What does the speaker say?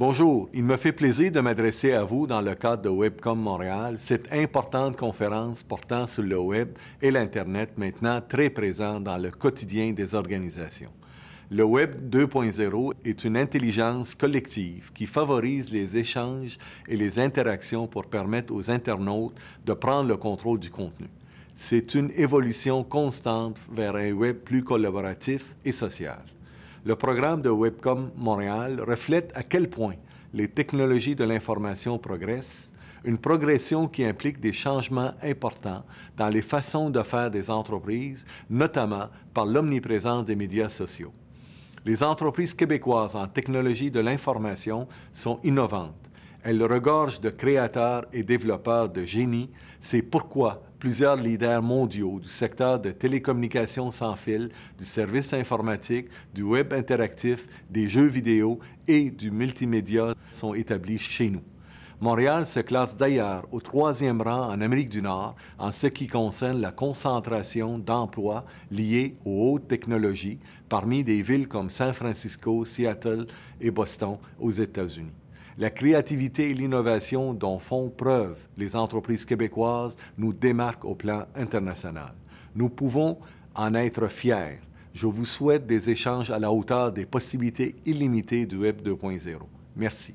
Bonjour, il me fait plaisir de m'adresser à vous dans le cadre de Webcom Montréal, cette importante conférence portant sur le Web et l'Internet maintenant très présent dans le quotidien des organisations. Le Web 2.0 est une intelligence collective qui favorise les échanges et les interactions pour permettre aux internautes de prendre le contrôle du contenu. C'est une évolution constante vers un Web plus collaboratif et social. Le programme de Webcom Montréal reflète à quel point les technologies de l'information progressent, une progression qui implique des changements importants dans les façons de faire des entreprises, notamment par l'omniprésence des médias sociaux. Les entreprises québécoises en technologie de l'information sont innovantes elle regorge de créateurs et développeurs de génie. C'est pourquoi plusieurs leaders mondiaux du secteur de télécommunications sans fil, du service informatique, du web interactif, des jeux vidéo et du multimédia sont établis chez nous. Montréal se classe d'ailleurs au troisième rang en Amérique du Nord en ce qui concerne la concentration d'emplois liés aux hautes technologies parmi des villes comme San Francisco, Seattle et Boston aux États-Unis. La créativité et l'innovation dont font preuve les entreprises québécoises nous démarquent au plan international. Nous pouvons en être fiers. Je vous souhaite des échanges à la hauteur des possibilités illimitées du Web 2.0. Merci.